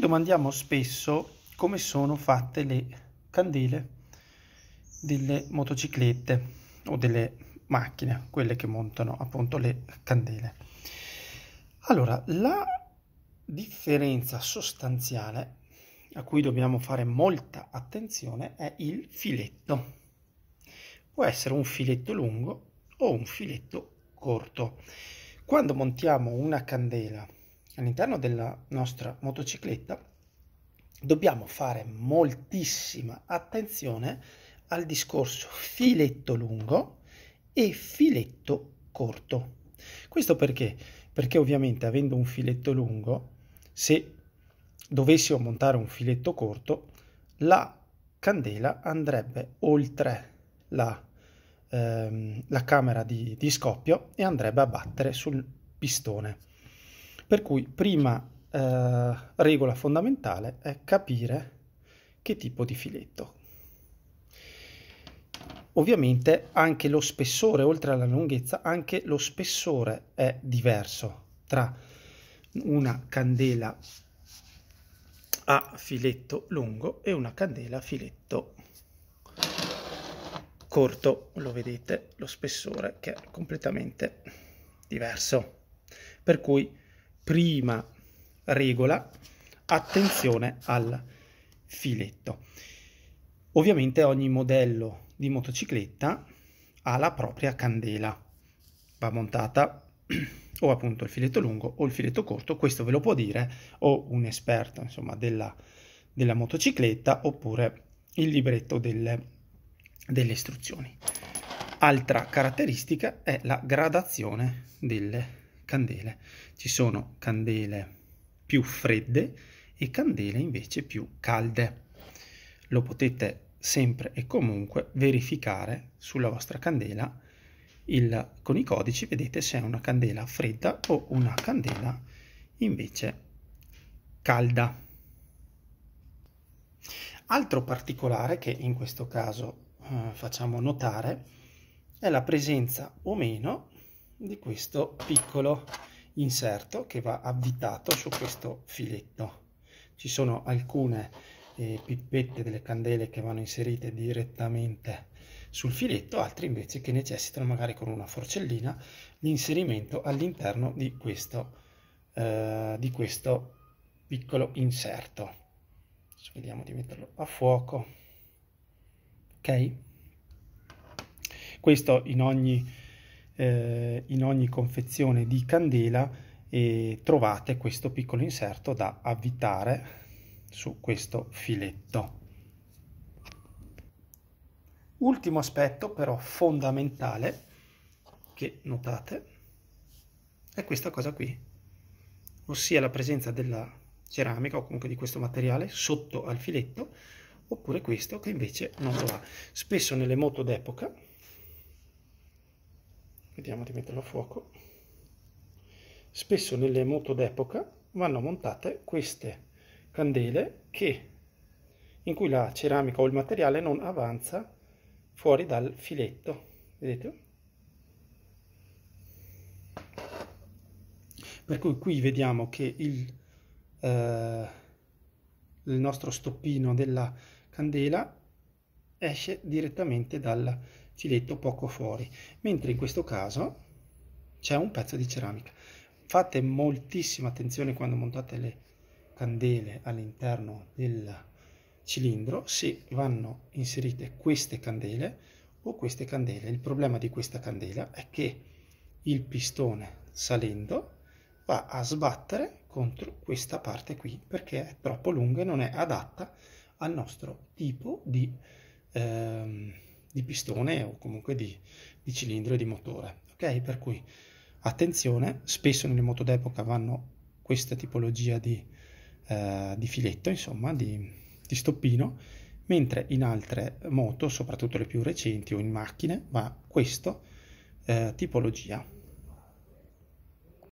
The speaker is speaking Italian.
domandiamo spesso come sono fatte le candele delle motociclette o delle macchine, quelle che montano appunto le candele. Allora, la differenza sostanziale a cui dobbiamo fare molta attenzione è il filetto. Può essere un filetto lungo o un filetto corto. Quando montiamo una candela all'interno della nostra motocicletta dobbiamo fare moltissima attenzione al discorso filetto lungo e filetto corto. Questo perché? Perché ovviamente avendo un filetto lungo, se dovessimo montare un filetto corto, la candela andrebbe oltre la, ehm, la camera di, di scoppio e andrebbe a battere sul pistone. Per cui prima eh, regola fondamentale è capire che tipo di filetto. Ovviamente anche lo spessore, oltre alla lunghezza, anche lo spessore è diverso tra una candela a filetto lungo e una candela a filetto corto. Lo vedete, lo spessore che è completamente diverso. Per cui prima regola, attenzione al filetto. Ovviamente ogni modello di motocicletta ha la propria candela, va montata o appunto il filetto lungo o il filetto corto, questo ve lo può dire o un esperto insomma della, della motocicletta oppure il libretto delle, delle istruzioni. Altra caratteristica è la gradazione delle candele. Ci sono candele più fredde e candele invece più calde. Lo potete sempre e comunque verificare sulla vostra candela il, con i codici vedete se è una candela fredda o una candela invece calda. Altro particolare che in questo caso eh, facciamo notare è la presenza o meno di questo piccolo inserto che va avvitato su questo filetto. Ci sono alcune eh, pippette delle candele che vanno inserite direttamente sul filetto, altre invece che necessitano magari con una forcellina l'inserimento all'interno di, eh, di questo piccolo inserto. Adesso vediamo di metterlo a fuoco. Ok? Questo in ogni eh, in ogni confezione di candela e trovate questo piccolo inserto da avvitare su questo filetto. Ultimo aspetto però fondamentale che notate è questa cosa qui, ossia la presenza della ceramica o comunque di questo materiale sotto al filetto oppure questo che invece non lo ha. Spesso nelle moto d'epoca vediamo di metterlo a fuoco spesso nelle moto d'epoca vanno montate queste candele che in cui la ceramica o il materiale non avanza fuori dal filetto vedete per cui qui vediamo che il, eh, il nostro stoppino della candela esce direttamente dal filetto poco fuori, mentre in questo caso c'è un pezzo di ceramica. Fate moltissima attenzione quando montate le candele all'interno del cilindro se vanno inserite queste candele o queste candele. Il problema di questa candela è che il pistone salendo va a sbattere contro questa parte qui perché è troppo lunga e non è adatta al nostro tipo di ehm, di pistone o comunque di, di cilindro e di motore. Ok, per cui attenzione, spesso nelle moto d'epoca vanno questa tipologia di, eh, di filetto, insomma, di, di, stoppino, mentre in altre moto, soprattutto le più recenti o in macchine, va questa eh, tipologia.